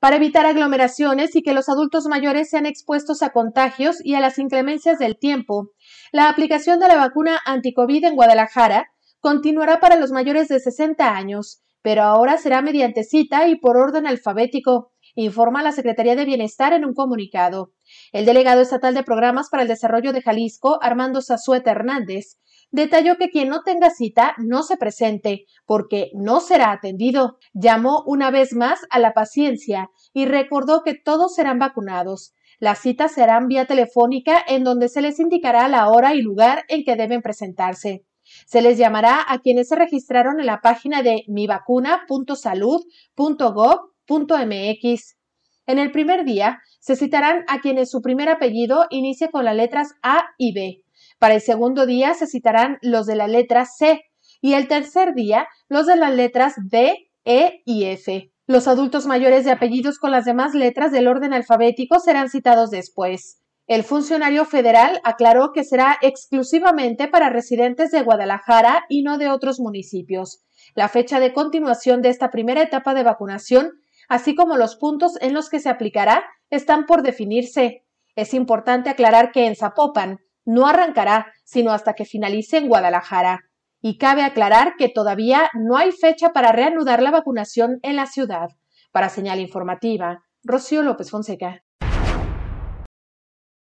para evitar aglomeraciones y que los adultos mayores sean expuestos a contagios y a las inclemencias del tiempo. La aplicación de la vacuna anticovid en Guadalajara continuará para los mayores de 60 años, pero ahora será mediante cita y por orden alfabético informa la Secretaría de Bienestar en un comunicado. El delegado estatal de Programas para el Desarrollo de Jalisco, Armando Sazueta Hernández, detalló que quien no tenga cita no se presente, porque no será atendido. Llamó una vez más a la paciencia y recordó que todos serán vacunados. Las citas serán vía telefónica en donde se les indicará la hora y lugar en que deben presentarse. Se les llamará a quienes se registraron en la página de mivacuna.salud.gov MX. En el primer día, se citarán a quienes su primer apellido inicie con las letras A y B. Para el segundo día, se citarán los de la letra C. Y el tercer día, los de las letras D, E y F. Los adultos mayores de apellidos con las demás letras del orden alfabético serán citados después. El funcionario federal aclaró que será exclusivamente para residentes de Guadalajara y no de otros municipios. La fecha de continuación de esta primera etapa de vacunación así como los puntos en los que se aplicará, están por definirse. Es importante aclarar que en Zapopan no arrancará, sino hasta que finalice en Guadalajara. Y cabe aclarar que todavía no hay fecha para reanudar la vacunación en la ciudad. Para señal informativa, Rocío López Fonseca.